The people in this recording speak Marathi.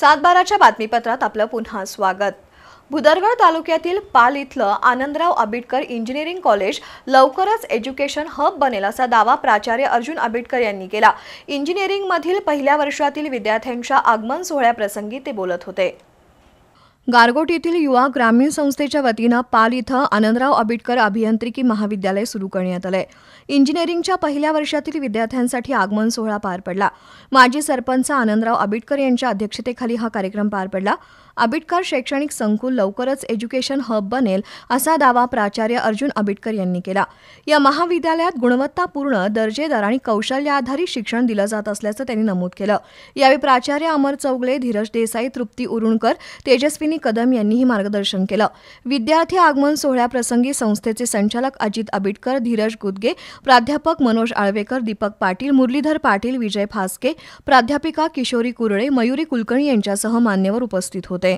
सातबाराच्या बातमीपत्रात आपलं पुन्हा स्वागत भुदरगड तालुक्यातील पाल इथलं आनंदराव आबिटकर इंजिनिअरिंग कॉलेज लवकरच एज्युकेशन हब बनेल असा दावा प्राचार्य अर्जुन आबिटकर यांनी केला इंजिनिअरिंगमधील पहिल्या वर्षातील विद्यार्थ्यांच्या आगमन सोहळ्याप्रसंगी ते बोलत होते गारगोट येथील युवा ग्रामीण संस्थेच्या वतीनं पाल इथं आनंदराव आबिटकर अभियांत्रिकी महाविद्यालय सुरू करण्यात आलंय इंजिनिअरिंगच्या पहिल्या वर्षातील विद्यार्थ्यांसाठी आगमन सोहळा पार पडला माजी सरपंच आनंदराव आबिटकर यांच्या अध्यक्षतेखाली हा कार्यक्रम पार पडला आबिटकर शैक्षणिक संकुल लवकरच एज्युकेशन हब बनेल असा दावा प्राचार्य अर्जुन आबिटकर यांनी केला या महाविद्यालयात गुणवत्तापूर्ण दर्जेदार आणि कौशल्य आधारित शिक्षण दिलं जात असल्याचं त्यांनी नमूद केलं यावेळी प्राचार्य अमर चौगले धीरज देसाई तृप्ती उरुणकर तेजस्विनी अश्विनी कदम यांनीही मार्गदर्शन केलं विद्यार्थी आगमन सोहळ्याप्रसंगी संस्थेचे संचालक अजित आबिटकर धीरज गुदगे प्राध्यापक मनोज आळवेकर दीपक पाटील मुरलीधर पाटील विजय फासके प्राध्यापिका किशोरी कुरळे मयुरी कुलकर्णी यांच्यासह मान्यवर उपस्थित होते